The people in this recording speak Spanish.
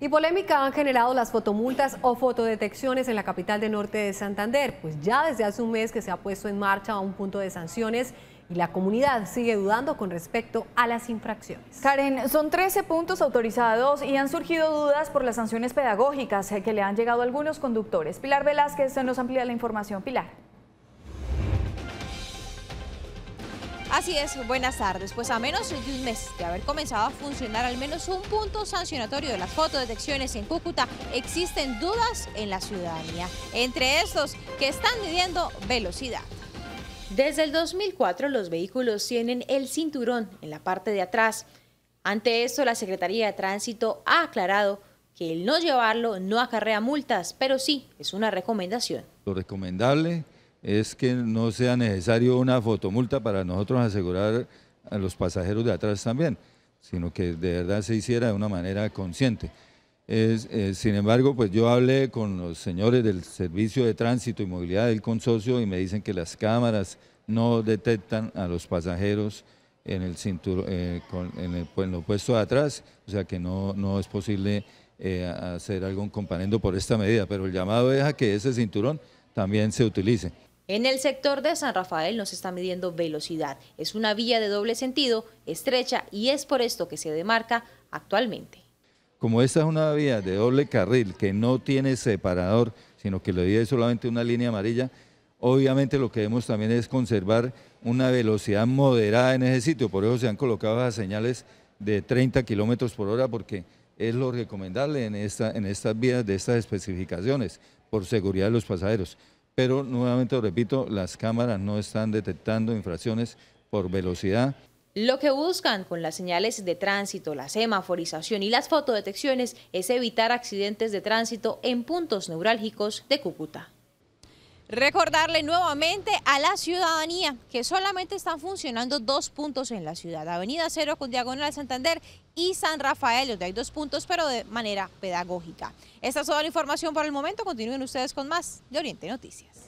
Y polémica han generado las fotomultas o fotodetecciones en la capital del norte de Santander, pues ya desde hace un mes que se ha puesto en marcha un punto de sanciones y la comunidad sigue dudando con respecto a las infracciones. Karen, son 13 puntos autorizados y han surgido dudas por las sanciones pedagógicas que le han llegado a algunos conductores. Pilar Velázquez nos amplía la información. Pilar. Así es, buenas tardes. Pues a menos de un mes de haber comenzado a funcionar al menos un punto sancionatorio de las fotodetecciones en Cúcuta, existen dudas en la ciudadanía, entre estos que están midiendo velocidad. Desde el 2004 los vehículos tienen el cinturón en la parte de atrás. Ante esto, la Secretaría de Tránsito ha aclarado que el no llevarlo no acarrea multas, pero sí es una recomendación. Lo recomendable es que no sea necesario una fotomulta para nosotros asegurar a los pasajeros de atrás también, sino que de verdad se hiciera de una manera consciente. Eh, sin embargo, pues yo hablé con los señores del Servicio de Tránsito y Movilidad del Consorcio y me dicen que las cámaras no detectan a los pasajeros en el cinturón, eh, en, lo puesto de atrás, o sea que no, es posible eh, hacer algún componendo por esta medida, pero el llamado es a que ese cinturón también se utilice. En el sector de San Rafael nos se está midiendo velocidad. Es una vía de doble sentido, estrecha y es por esto que se demarca actualmente. Como esta es una vía de doble carril que no tiene separador, sino que lo divide solamente una línea amarilla, obviamente lo que vemos también es conservar una velocidad moderada en ese sitio. Por eso se han colocado las señales de 30 kilómetros por hora, porque es lo recomendable en, esta, en estas vías de estas especificaciones, por seguridad de los pasajeros pero nuevamente repito, las cámaras no están detectando infracciones por velocidad. Lo que buscan con las señales de tránsito, la semaforización y las fotodetecciones es evitar accidentes de tránsito en puntos neurálgicos de Cúcuta. Recordarle nuevamente a la ciudadanía que solamente están funcionando dos puntos en la ciudad, Avenida Cero con Diagonal Santander y San Rafael, donde hay dos puntos, pero de manera pedagógica. Esta es toda la información por el momento. Continúen ustedes con más de Oriente Noticias.